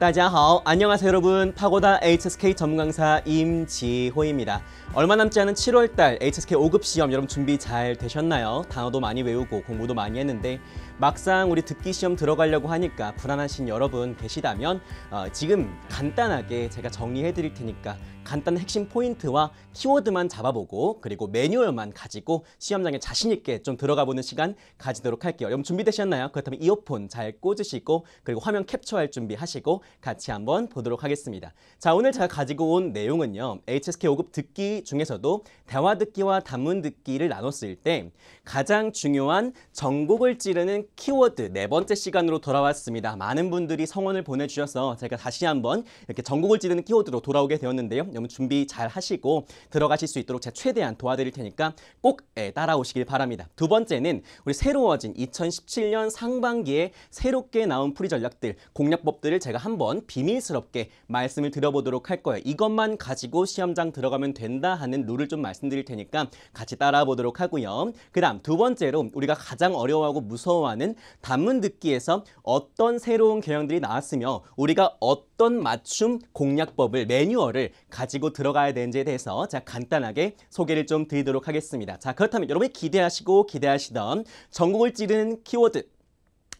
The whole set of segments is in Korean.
大家好, 안녕하세요 여러분 파고다 HSK 전문강사 임지호입니다 얼마 남지 않은 7월달 HSK 5급 시험 여러분 준비 잘 되셨나요? 단어도 많이 외우고 공부도 많이 했는데 막상 우리 듣기 시험 들어가려고 하니까 불안하신 여러분 계시다면 어, 지금 간단하게 제가 정리해 드릴 테니까 간단한 핵심 포인트와 키워드만 잡아보고 그리고 매뉴얼만 가지고 시험장에 자신 있게 좀 들어가 보는 시간 가지도록 할게요. 여러분 준비되셨나요? 그렇다면 이어폰 잘 꽂으시고 그리고 화면 캡처할 준비하시고 같이 한번 보도록 하겠습니다. 자 오늘 제가 가지고 온 내용은요. HSK 5급 듣기 중에서도 대화 듣기와 단문 듣기를 나눴을 때 가장 중요한 전곡을 찌르는 키워드 네 번째 시간으로 돌아왔습니다. 많은 분들이 성원을 보내주셔서 제가 다시 한번 이렇게 전곡을 찌르는 키워드로 돌아오게 되었는데요. 여러분 준비 잘 하시고 들어가실 수 있도록 제가 최대한 도와드릴 테니까 꼭 예, 따라오시길 바랍니다. 두 번째는 우리 새로워진 2017년 상반기에 새롭게 나온 풀이 전략들, 공략법들을 제가 한번 비밀스럽게 말씀을 드려보도록 할 거예요. 이것만 가지고 시험장 들어가면 된다 하는 룰을 좀 말씀드릴 테니까 같이 따라 보도록 하고요. 그 다음 두 번째로 우리가 가장 어려워하고 무서워하는 단문 듣기에서 어떤 새로운 개향들이 나왔으며 우리가 어떤 어떤 맞춤 공략법을 매뉴얼을 가지고 들어가야 되는지에 대해서 자 간단하게 소개를 좀 드리도록 하겠습니다. 자 그렇다면 여러분이 기대하시고 기대하시던 전국을 찌르는 키워드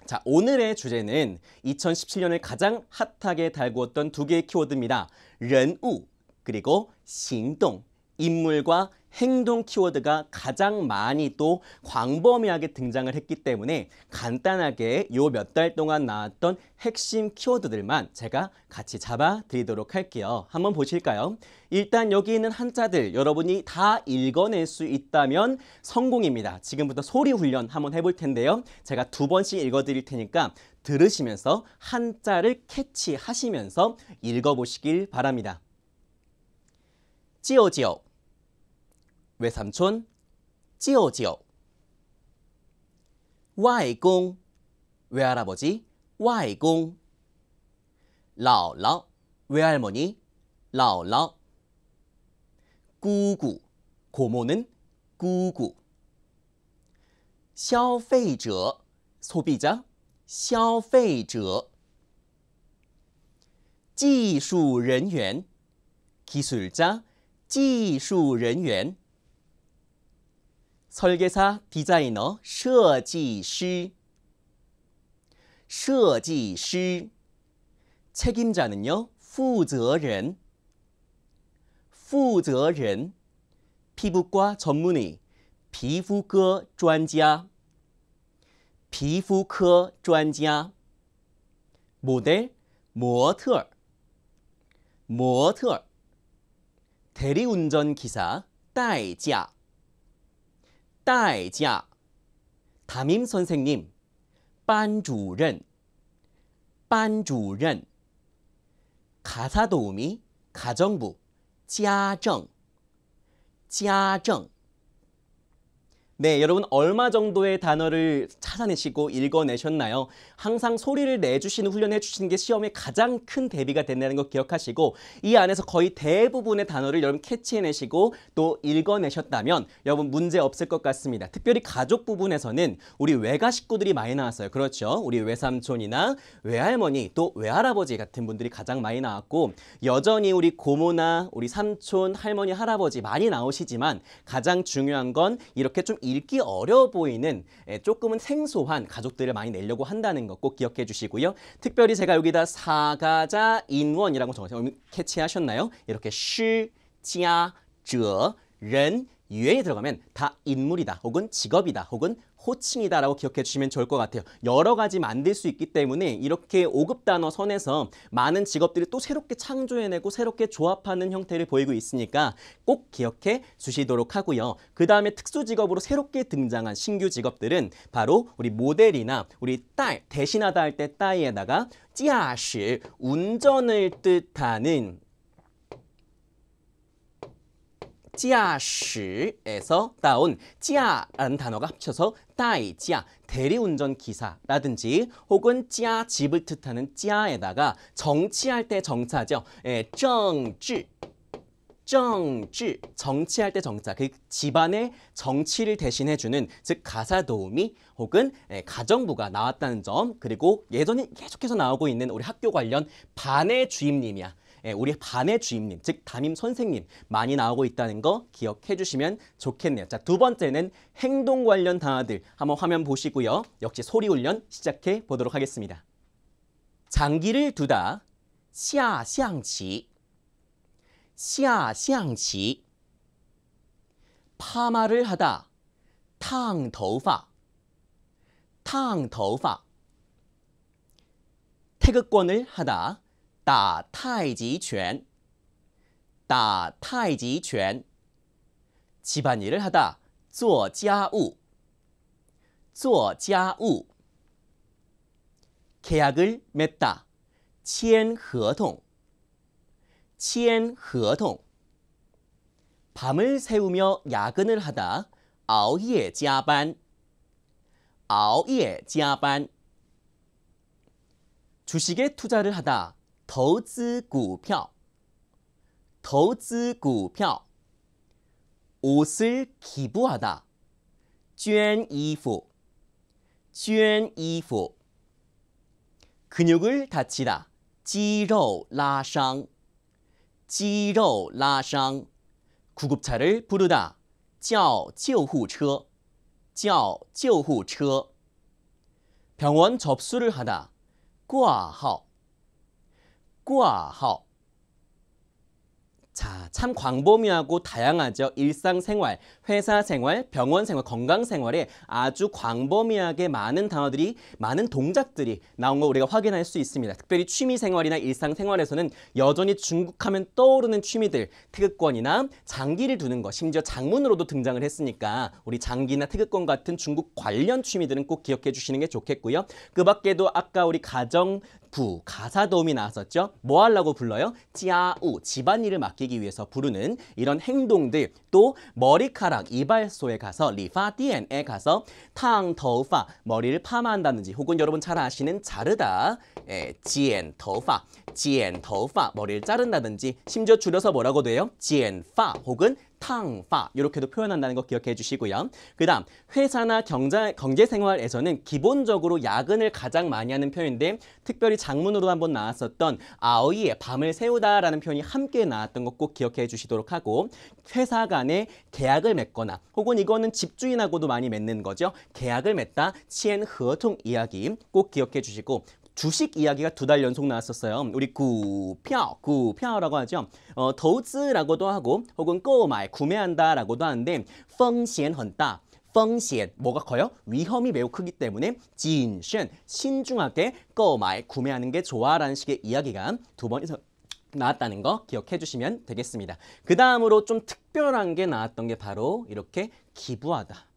자 오늘의 주제는 2017년을 가장 핫하게 달구었던 두 개의 키워드입니다. 렌우 그리고 신동 인물과 행동 키워드가 가장 많이 또 광범위하게 등장을 했기 때문에 간단하게 요 몇 달 동안 나왔던 핵심 키워드들만 제가 같이 잡아 드리도록 할게요. 한번 보실까요? 일단 여기 있는 한자들 여러분이 다 읽어낼 수 있다면 성공입니다. 지금부터 소리 훈련 한번 해볼 텐데요. 제가 두 번씩 읽어드릴 테니까 들으시면서 한자를 캐치하시면서 읽어보시길 바랍니다. 찌오찌오 외삼촌, 지오지오 와이공, 외할아버지, 와이공. 姥姥, 외할머니, 姥姥. 구구, 고모는 구구. 消费者, 소비자, 消费者. 技术人员，기술자，技术人员。 설계사, 디자이너, 设计师,设计师. 책임자는요, 负责人,负责人. 피부과 전문의, 皮肤科专家,皮肤科专家. 모델, 模特,模特. 대리운전 기사, 代驾. 代자 담임 선생님, 빤주른, 빤주른. 가사 도우미, 가정부, 家政,家政. 네, 여러분 얼마 정도의 단어를 찾아내시고 읽어내셨나요? 항상 소리를 내주시는 훈련해 주시는 게 시험에 가장 큰 대비가 된다는 거 기억하시고 이 안에서 거의 대부분의 단어를 여러분 캐치해내시고 또 읽어내셨다면 여러분 문제 없을 것 같습니다. 특별히 가족 부분에서는 우리 외가 식구들이 많이 나왔어요. 그렇죠? 우리 외삼촌이나 외할머니 또 외할아버지 같은 분들이 가장 많이 나왔고 여전히 우리 고모나 우리 삼촌, 할머니, 할아버지 많이 나오시지만 가장 중요한 건 이렇게 좀 읽기 어려 워 보이는 예, 조금은 생소한 가족들을 많이 내려고 한다는 것 꼭 기억해 주시고요. 특별히 제가 여기다 사가자 인원이라고 적어서 캐치하셨나요? 이렇게 시, 자, 저, 렌, 유엔이 들어가면 다 인물이다 혹은 직업이다 혹은 호칭이다라고 기억해 주시면 좋을 것 같아요. 여러 가지 만들 수 있기 때문에 이렇게 5급 단어 선에서 많은 직업들이 또 새롭게 창조해내고 새롭게 조합하는 형태를 보이고 있으니까 꼭 기억해 주시도록 하고요. 그 다음에 특수 직업으로 새롭게 등장한 신규 직업들은 바로 우리 모델이나 우리 딸, 대신하다 할 때 딸에다가 찌아시 운전을 뜻하는 驾驶에서 따온 아라는 단어가 합쳐서 따이지아 대리운전 기사라든지 혹은 지아 집을 뜻하는 아에다가 정치할 때 정차죠. 예, 정치 정치 정치할 때 정차 그 집안의 정치를 대신해주는 즉 가사 도우미 혹은 예, 가정부가 나왔다는 점 그리고 예전에 계속해서 나오고 있는 우리 학교 관련 반의 주임님이야. 예, 우리 반의 주임님, 즉 담임 선생님 많이 나오고 있다는 거 기억해 주시면 좋겠네요. 자, 두 번째는 행동 관련 단어들 한번 화면 보시고요. 역시 소리 훈련 시작해 보도록 하겠습니다. 장기를 두다, 샤샹치, 샤샹치, 파마를 하다, 탕头发, 탕头发, 태극권을 하다, 打太极拳,打 타이지拳. 집안일을 하다, 做家务,做家务. 아, 아, 계약을 맺다, 签合同,签合同. 밤을 새우며 야근을 하다, 熬夜加班,熬夜加班. 아, 주식에 투자를 하다, 投资股票投资股票 옷을 기부하다 捐 이후 捐 이후 근육을 다치다 肌肉拉伤肌肉拉伤 구급차를 부르다 叫救护车叫救护车 병원 접수를 하다 挂号挂号. 자, 참 광범위하고 다양하죠. 일상생활, 회사생활, 병원생활, 건강생활에 아주 광범위하게 많은 단어들이, 많은 동작들이 나온 걸 우리가 확인할 수 있습니다. 특별히 취미생활이나 일상생활에서는 여전히 중국하면 떠오르는 취미들, 태극권이나 장기를 두는 것, 심지어 장문으로도 등장을 했으니까 우리 장기나 태극권 같은 중국 관련 취미들은 꼭 기억해 주시는 게 좋겠고요. 그 밖에도 아까 우리 가정 부, 가사도움이 나왔었죠. 뭐 하려고 불러요? 찌우 집안일을 맡기기 위해서 부르는 이런 행동들 또 머리카락, 이발소에 가서 리파디엔에 가서 탕, 더우파, 머리를 파마한다든지 혹은 여러분 잘 아시는 자르다, 에, 예, 지엔, 더우파, 지엔, 더우파, 머리를 자른다든지 심지어 줄여서 뭐라고 돼요? 지엔파 혹은 탕파 이렇게도 표현한다는 거 기억해 주시고요. 그 다음 회사나 경제, 경제생활에서는 기본적으로 야근을 가장 많이 하는 표현인데 특별히 장문으로 한번 나왔었던 아오이의 밤을 새우다 라는 표현이 함께 나왔던 것꼭 기억해 주시도록 하고 회사 간에 계약을 맺거나 혹은 이거는 집주인하고도 많이 맺는 거죠. 계약을 맺다 치엔 허통 이야기 꼭 기억해 주시고 주식 이야기가 두 달 연속 나왔었어요. 우리 구표, 구표라고 하죠. 어, 더우즈라고도 하고 혹은 꼬말, 구매한다라고도 하는데 风险很大.风险 뭐가 커요? 위험이 매우 크기 때문에 진션 신중하게 꺼말 구매하는 게 좋아라는 식의 이야기가 두 번이서 나왔다는 거 기억해 주시면 되겠습니다. 그 다음으로 좀 특별한 게 나왔던 게 바로 이렇게 기부하다.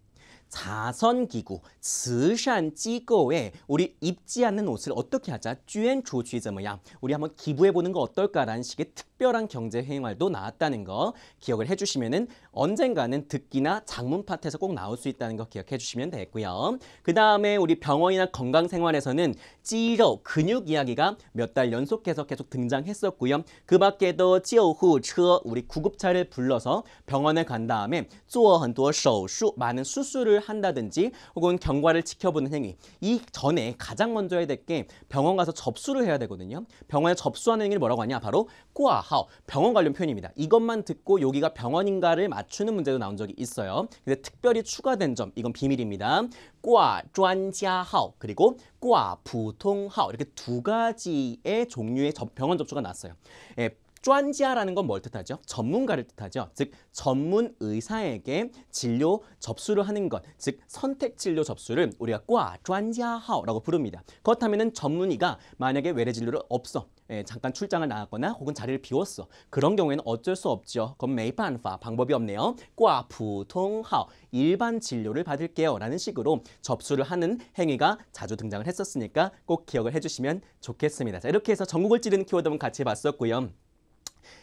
자선기구,慈善机构에 우리 입지 않는 옷을 어떻게 하자? 주엔 조去怎么样 우리 한번 기부해보는 거 어떨까라는 식의 특 특별한 경제 회의말도 나왔다는 거 기억을 해주시면은 언젠가는 듣기나 장문 파트에서 꼭 나올 수 있다는 거 기억해 주시면 되고요. 그 다음에 우리 병원이나 건강생활에서는 찌러 근육 이야기가 몇 달 연속해서 계속 등장했었고요. 그 밖에도 지오후 쳐 우리 구급차를 불러서 병원에 간 다음에 쪼어很多手术 많은 수술을 한다든지 혹은 경과를 지켜보는 행위 이 전에 가장 먼저 해야 될 게 병원 가서 접수를 해야 되거든요. 병원에 접수하는 행위를 뭐라고 하냐 바로 꼬아 how 병원 관련 표현입니다. 이것만 듣고 여기가 병원인가를 맞추는 문제도 나온 적이 있어요. 근데 특별히 추가된 점 이건 비밀입니다. 과专자 how 그리고 과 부통 how 이렇게 두 가지의 종류의 병원 접수가 왔어요 예, 쫀지아라는 건 뭘 뜻하죠? 전문가를 뜻하죠. 즉 전문 의사에게 진료 접수를 하는 것, 즉 선택 진료 접수를 우리가 꽈쫀지아하우라고 부릅니다. 그렇다면은 전문의가 만약에 외래 진료를 없어 예, 잠깐 출장을 나갔거나 혹은 자리를 비웠어. 그런 경우에는 어쩔 수 없죠. 그건 메이판파 방법이 없네요. 꽈푸통하오 일반 진료를 받을게요 라는 식으로 접수를 하는 행위가 자주 등장을 했었으니까 꼭 기억을 해주시면 좋겠습니다. 자 이렇게 해서 전국을 찌르는 키워드만 같이 봤었고요.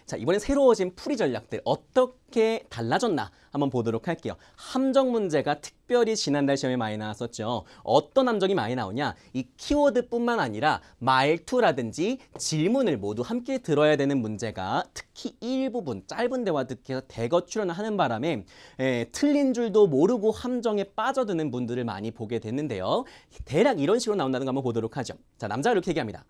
자 이번에 새로워진 풀이 전략들 어떻게 달라졌나 한번 보도록 할게요. 함정 문제가 특별히 지난달 시험에 많이 나왔었죠. 어떤 함정이 많이 나오냐? 이 키워드뿐만 아니라 말투라든지 질문을 모두 함께 들어야 되는 문제가 특히 일부분 짧은 대화 듣기에서 대거 출연 하는 바람에 에, 틀린 줄도 모르고 함정에 빠져드는 분들을 많이 보게 됐는데요. 대략 이런 식으로 나온다는 거 한번 보도록 하죠. 자 남자가 이렇게 얘기합니다.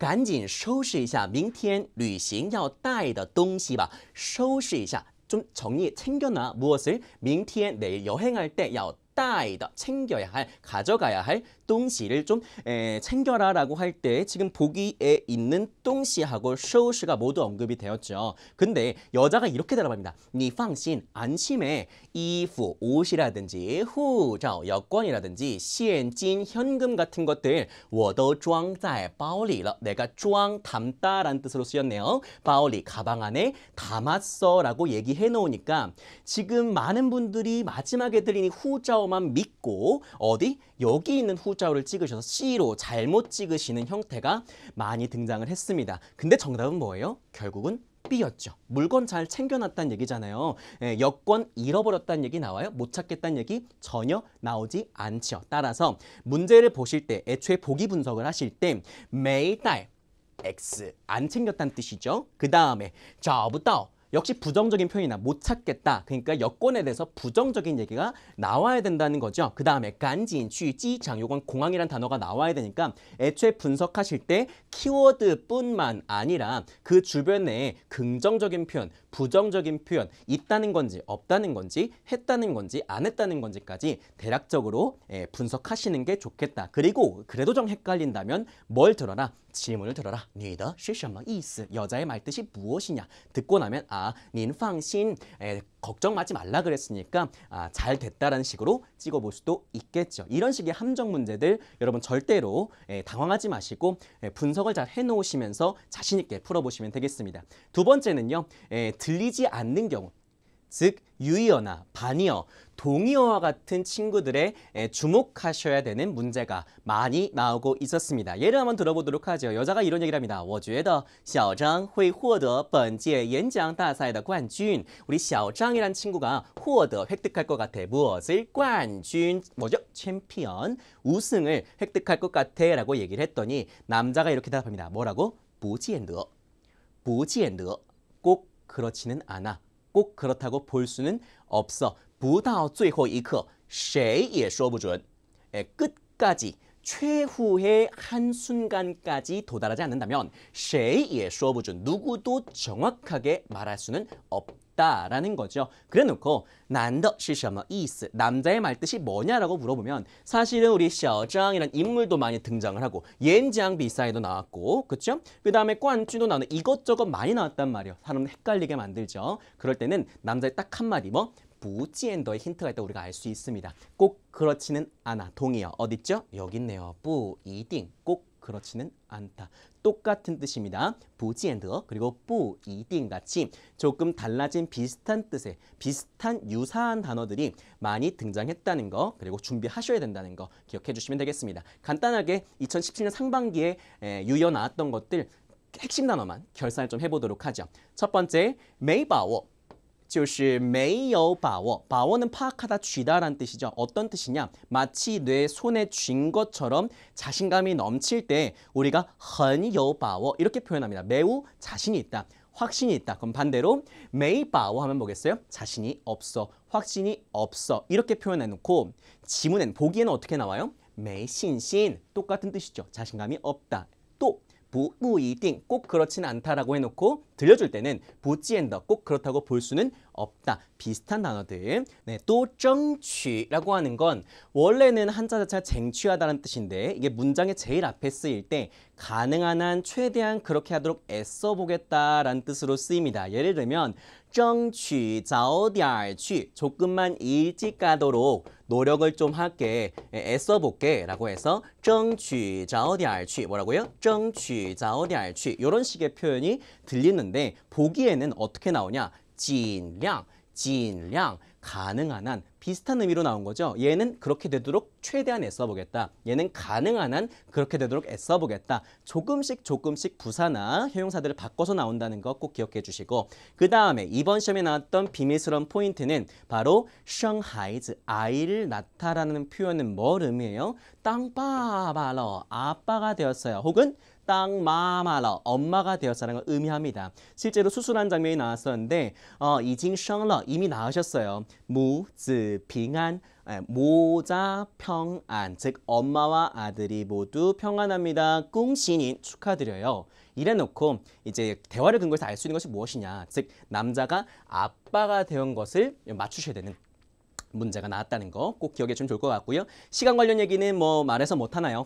赶紧收拾一下明天旅行要带的东西吧。收拾一下，중从你챙겨나무엇이明天你여행할때要带的챙겨야할가져가야 할。 똥씨를좀 에, 챙겨라라고 할 때 지금 보기에 있는 똥씨하고 쇼시가 우 모두 언급이 되었죠. 근데 여자가 이렇게 대답합니다. 니팡신 안심해 이후 옷이라든지 후저 여권이라든지 시엔진 현금 같은 것들 워더 쫑에바오리 내가 쫑 담다란 뜻으로 쓰였네요. 바오리 가방 안에 담았어라고 얘기해 놓으니까 지금 많은 분들이 마지막에 들리는 후자오만 믿고 어디 여기 있는 후 숫자를 찍으셔서 C로 잘못 찍으시는 형태가 많이 등장을 했습니다. 근데 정답은 뭐예요? 결국은 B였죠. 물건 잘 챙겨놨다는 얘기잖아요. 예, 여권 잃어버렸다는 얘기 나와요? 못 찾겠다는 얘기 전혀 나오지 않죠. 따라서 문제를 보실 때 애초에 보기 분석을 하실 때 매달 X 안 챙겼다는 뜻이죠. 그 다음에 저부터 역시 부정적인 표현이나 못 찾겠다. 그러니까 여권에 대해서 부정적인 얘기가 나와야 된다는 거죠. 그 다음에 간지인, 취지장, 요건 공항이란 단어가 나와야 되니까 애초에 분석하실 때 키워드뿐만 아니라 그 주변에 긍정적인 표현, 부정적인 표현 있다는 건지 없다는 건지 했다는 건지 안 했다는 건지까지 대략적으로 예, 분석하시는 게 좋겠다. 그리고 그래도 좀 헷갈린다면 뭘 들어라? 질문을 들어라. 你的是什么意思? 여자의 말뜻이 무엇이냐? 듣고 나면 아, 您放心, 걱정 마지 말라 그랬으니까 아, 잘 됐다라는 식으로 찍어볼 수도 있겠죠. 이런 식의 함정 문제들 여러분 절대로 에, 당황하지 마시고 에, 분석을 잘 해놓으시면서 자신 있게 풀어보시면 되겠습니다. 두 번째는요. 에, 들리지 않는 경우, 즉 유의어나 반의어 동의어와 같은 친구들의 주목하셔야 되는 문제가 많이 나오고 있었습니다. 예를 한번 들어보도록 하죠. 여자가 이런 얘기를 합니다. 我觉得小张会获得本届演讲大赛的冠军. 우리 小张이란 친구가 获得 획득할 것 같아. 무엇을? 冠军. 뭐죠? 챔피언. 우승을 획득할 것 같아. 라고 얘기를 했더니 남자가 이렇게 답합니다 뭐라고? 不见得.不见得.꼭 그렇지는 않아. 꼭 그렇다고 볼 수는 없어. 不到最后一刻，谁也说不准。哎，끝까지 예， 최후의 한 순간까지 도달하지 않는다면谁 也说不准 누구도 정확하게 말할 수는 없다라는 거죠. 그래놓고 난더 是什么意思? 남자의 말뜻이 뭐냐라고 물어보면 사실은 우리 샤오이란 인물도 많이 등장을 하고 옌장 비사도 나왔고 그쵸? 그 다음에 꽝쥐도 나오는 이것저것 많이 나왔단 말이에요. 사람을 헷갈리게 만들죠. 그럴 때는 남자의 딱 한마디 뭐 부지엔더의 힌트가 있다 우리가 알 수 있습니다. 꼭 그렇지는 않아. 동의어 어딨죠? 여기 있네요. 부이딩 꼭 그렇지는 않다. 똑같은 뜻입니다. 부지엔더 그리고 부이딩 같이 조금 달라진 비슷한 뜻의 비슷한 유사한 단어들이 많이 등장했다는 거 그리고 준비하셔야 된다는 거 기억해 주시면 되겠습니다. 간단하게 2017년 상반기에 유여 나왔던 것들 핵심 단어만 결산을 좀 해보도록 하죠. 첫 번째 메이바워 就是没有把握把握는파악하다쥐다란 뜻이죠. 어떤 뜻이냐? 마치 뇌 손에 쥔 것처럼 자신감이 넘칠 때 우리가 很有把握 이렇게 표현합니다. 매우 자신이 있다. 확신이 있다. 그럼 반대로 메이바오 하면 뭐겠어요? 자신이 없어, 확신이 없어 이렇게 표현해놓고 지문엔 보기에는 어떻게 나와요? 메이신신 똑같은 뜻이죠. 자신감이 없다. 또 부우이딩 꼭 그렇진 않다라고 해놓고 들려줄 때는 보지엔더꼭 그렇다고 볼 수는 없다. 비슷한 단어들. 네, 또 정취라고 하는 건 원래는 한자 자체가 쟁취하다는 뜻인데 이게 문장의 제일 앞에 쓰일 때 가능한 한 최대한 그렇게 하도록 애써보겠다라는 뜻으로 쓰입니다. 예를 들면 정취 자取디알취 조금만 일찍 가도록 노력을 좀 할게 애써 볼게 라고 해서 정취 자取디알취 뭐라고요? 정취 자取디알취 이런 식의 표현이 들리는데 보기에는 어떻게 나오냐? 진량 진량 가능한 한 비슷한 의미로 나온 거죠. 얘는 그렇게 되도록 최대한 애써보겠다. 얘는 가능한 한 그렇게 되도록 애써보겠다. 조금씩 조금씩 부사나 형용사들을 바꿔서 나온다는 거 꼭 기억해 주시고 그 다음에 이번 시험에 나왔던 비밀스러운 포인트는 바로 샹하이즈 아이를 나타라는 표현은 뭘 의미해요? 땅바바러 아빠가 되었어요. 혹은 땅마마了 엄마가 되었다는 걸 의미합니다. 실제로 수술한 장면이 나왔었는데 어, 이징生了, 이미 나으셨어요무즈平안 모자 평안, 즉 엄마와 아들이 모두 평안합니다. 꿍신인 축하드려요. 이래놓고 이제 대화를 근거해서 알 수 있는 것이 무엇이냐, 즉 남자가 아빠가 되온 것을 맞추셔야 되는 문제가 나왔다는 거 꼭 기억해 주면 좋을 것 같고요. 시간 관련 얘기는 뭐 말해서 못하나요?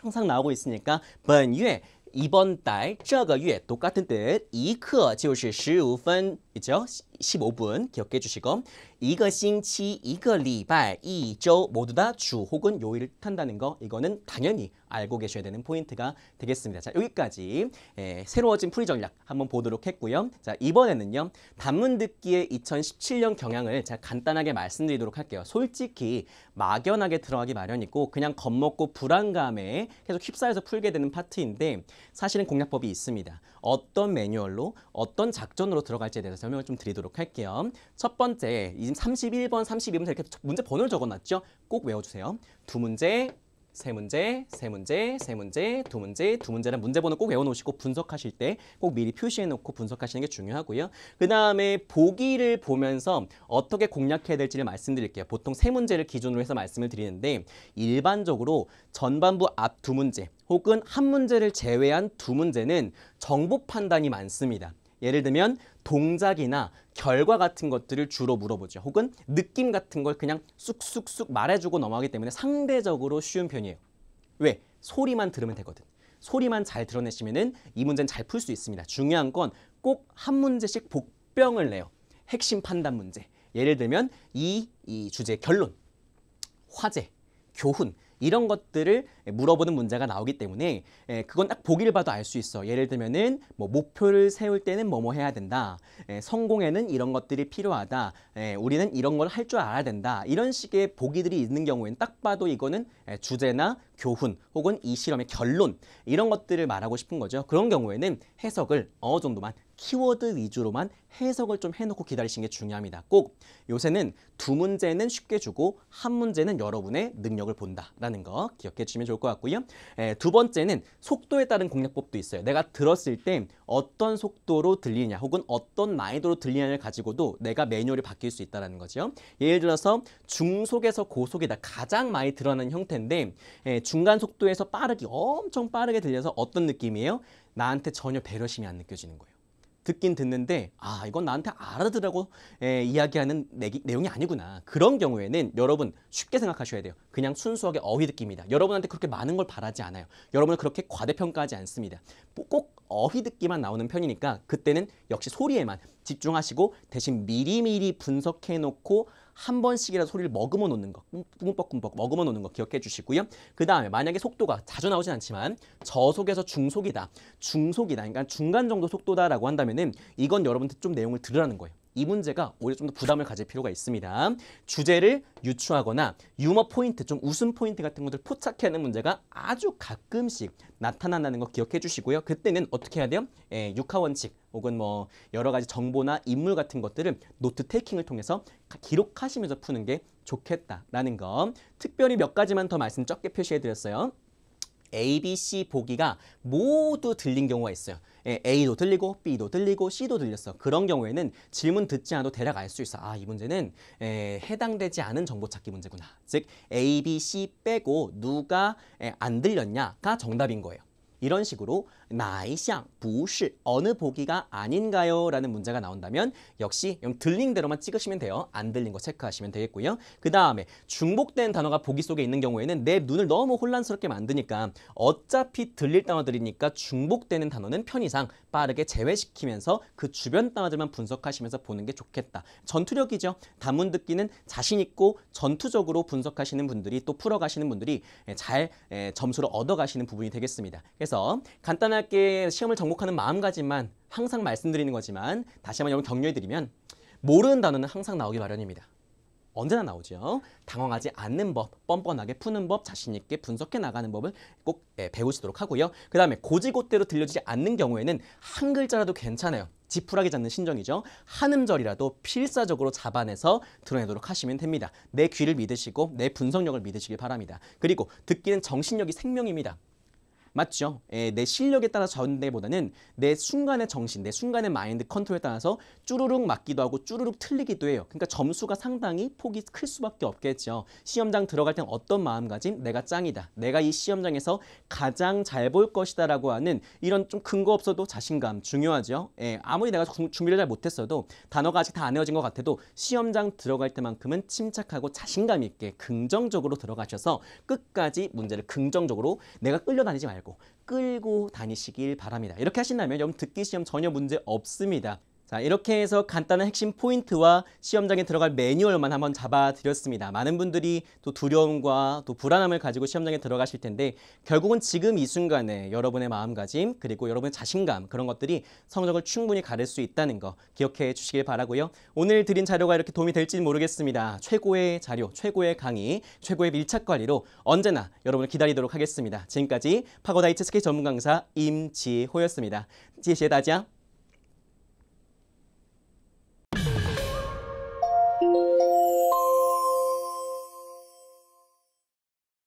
항상 나오고 있으니까 本月 이번 달, 저这个에 똑같은 뜻, 一크就是1 5分 그죠? 15분 기억해 주시고 이거 싱치, 이거 리발, 이조 모두 다 주 혹은 요일 을 탄다는 거 이거는 당연히 알고 계셔야 되는 포인트가 되겠습니다. 자 여기까지 에, 예, 새로워진 풀이 전략 한번 보도록 했고요. 자 이번에는요. 단문 듣기의 2017년 경향을 제가 간단하게 말씀드리도록 할게요. 솔직히 막연하게 들어가기 마련이고 그냥 겁먹고 불안감에 계속 휩싸여서 풀게 되는 파트인데 사실은 공략법이 있습니다. 어떤 매뉴얼로 어떤 작전으로 들어갈지에 대해서 설명을 좀 드리도록 할게요. 첫 번째, 31번, 32번 이렇게 문제 번호를 적어놨죠? 꼭 외워주세요. 두 문제, 세 문제, 세 문제, 세 문제, 두 문제, 두 문제란 문제 번호 꼭 외워놓으시고 분석하실 때 꼭 미리 표시해놓고 분석하시는 게 중요하고요. 그 다음에 보기를 보면서 어떻게 공략해야 될지를 말씀드릴게요. 보통 세 문제를 기준으로 해서 말씀을 드리는데 일반적으로 전반부 앞 두 문제 혹은 한 문제를 제외한 두 문제는 정보 판단이 많습니다. 예를 들면 동작이나 결과 같은 것들을 주로 물어보죠. 혹은 느낌 같은 걸 그냥 쑥쑥쑥 말해주고 넘어가기 때문에 상대적으로 쉬운 편이에요. 왜? 소리만 들으면 되거든. 소리만 잘 드러내시면은 이 문제는 잘 풀 수 있습니다. 중요한 건 꼭 한 문제씩 복병을 내요. 핵심 판단 문제. 예를 들면 이, 이 주제 결론, 화제, 교훈 이런 것들을 예, 물어보는 문제가 나오기 때문에 예, 그건 딱 보기를 봐도 알 수 있어. 예를 들면은 뭐 목표를 세울 때는 뭐뭐 해야 된다. 예, 성공에는 이런 것들이 필요하다. 우리는 이런 걸 할 줄 알아야 된다. 이런 식의 보기들이 있는 경우에는 딱 봐도 이거는 주제나 교훈 혹은 이 실험의 결론 이런 것들을 말하고 싶은 거죠. 그런 경우에는 해석을 어느 정도만 키워드 위주로만 해석을 좀 해놓고 기다리시는 게 중요합니다. 꼭 요새는 두 문제는 쉽게 주고 한 문제는 여러분의 능력을 본다라는 거 기억해 주시면 좋을 것 같아요. 좋을 것 같고요. 에, 두 번째는 속도에 따른 공략법도 있어요. 내가 들었을 때 어떤 속도로 들리냐 혹은 어떤 난이도로 들리냐를 가지고도 내가 매뉴얼이 바뀔 수 있다는 거죠. 예를 들어서 중속에서 고속이다. 가장 많이 드러나는 형태인데 에, 중간 속도에서 빠르게 엄청 빠르게 들려서 어떤 느낌이에요? 나한테 전혀 배려심이 안 느껴지는 거예요. 듣긴 듣는데 아 이건 나한테 알아들으라고 예, 이야기하는 내기, 내용이 아니구나 그런 경우에는 여러분 쉽게 생각하셔야 돼요 그냥 순수하게 어휘 듣기입니다 여러분한테 그렇게 많은 걸 바라지 않아요 여러분은 그렇게 과대평가하지 않습니다 뭐 꼭 어휘 듣기만 나오는 편이니까 그때는 역시 소리에만 집중하시고 대신 미리미리 분석해 놓고 한 번씩이라도 소리를 머금어 놓는 거꿈뻑꿈뻑 머금어 놓는 거 기억해 주시고요. 그 다음에 만약에 속도가 자주 나오진 않지만 저속에서 중속이다. 중속이다. 그러니까 중간 정도 속도다라고 한다면은 이건 여러분들 좀 내용을 들으라는 거예요. 이 문제가 오히려 좀 더 부담을 가질 필요가 있습니다. 주제를 유추하거나 유머 포인트, 좀 웃음 포인트 같은 것들 포착해내는 문제가 아주 가끔씩 나타난다는 거 기억해 주시고요. 그때는 어떻게 해야 돼요? 예, 육하원칙 혹은 뭐 여러 가지 정보나 인물 같은 것들을 노트 테이킹을 통해서 기록하시면서 푸는 게 좋겠다라는 거. 특별히 몇 가지만 더 말씀 적게 표시해 드렸어요. A, B, C 보기가 모두 들린 경우가 있어요. 예, A도 들리고 B도 들리고 C도 들렸어. 그런 경우에는 질문 듣지 않아도 대략 알 수 있어. 아, 이 문제는 에, 예, 해당되지 않은 정보 찾기 문제구나. 즉 A, B, C 빼고 누가 에, 예, 안 들렸냐가 정답인 거예요. 이런 식으로 나이샹 부시 어느 보기가 아닌가요? 라는 문제가 나온다면 역시 들린 대로만 찍으시면 돼요. 안 들린 거 체크하시면 되겠고요. 그 다음에 중복된 단어가 보기 속에 있는 경우에는 내 눈을 너무 혼란스럽게 만드니까 어차피 들릴 단어들이니까 중복되는 단어는 편의상 빠르게 제외시키면서 그 주변 단어들만 분석하시면서 보는 게 좋겠다. 전투력이죠. 단문 듣기는 자신 있고 전투적으로 분석하시는 분들이 또 풀어가시는 분들이 잘 점수를 얻어가시는 부분이 되겠습니다. 그래서 간단한 간단하 시험을 전국하는 마음가짐만 항상 말씀드리는 거지만 다시 한번 여러분 격려해드리면 모르는 단어는 항상 나오기 마련입니다. 언제나 나오죠. 당황하지 않는 법, 뻔뻔하게 푸는 법, 자신 있게 분석해 나가는 법을 꼭 예, 배우시도록 하고요. 그 다음에 고지고대로 들려주지 않는 경우에는 한 글자라도 괜찮아요. 지푸라기 잡는 신정이죠. 한 음절이라도 필사적으로 잡아내서 드러내도록 하시면 됩니다. 내 귀를 믿으시고 내 분석력을 믿으시길 바랍니다. 그리고 듣기는 정신력이 생명입니다. 맞죠? 예, 내 실력에 따라 전대보다는 내 순간의 정신, 내 순간의 마인드 컨트롤에 따라서 쭈루룩 맞기도 하고 쭈루룩 틀리기도 해요. 그러니까 점수가 상당히 폭이 클 수밖에 없겠죠. 시험장 들어갈 땐 어떤 마음가짐? 내가 짱이다. 내가 이 시험장에서 가장 잘 볼 것이다 라고 하는 이런 좀 근거 없어도 자신감 중요하죠. 예, 아무리 내가 준비를 잘 못했어도 단어가 아직 다 안 외워진 것 같아도 시험장 들어갈 때만큼은 침착하고 자신감 있게 긍정적으로 들어가셔서 끝까지 문제를 긍정적으로 내가 끌려다니지 말고 말고 끌고 다니시길 바랍니다. 이렇게 하신다면 여러분 듣기 시험 전혀 문제 없습니다. 자 이렇게 해서 간단한 핵심 포인트와 시험장에 들어갈 매뉴얼만 한번 잡아드렸습니다. 많은 분들이 또 두려움과 또 불안함을 가지고 시험장에 들어가실 텐데 결국은 지금 이 순간에 여러분의 마음가짐 그리고 여러분의 자신감 그런 것들이 성적을 충분히 가릴 수 있다는 거 기억해 주시길 바라고요. 오늘 드린 자료가 이렇게 도움이 될지는 모르겠습니다. 최고의 자료, 최고의 강의, 최고의 밀착관리로 언제나 여러분을 기다리도록 하겠습니다. 지금까지 파고다이츠 스케이 전문 강사 임지호였습니다. 지혜지家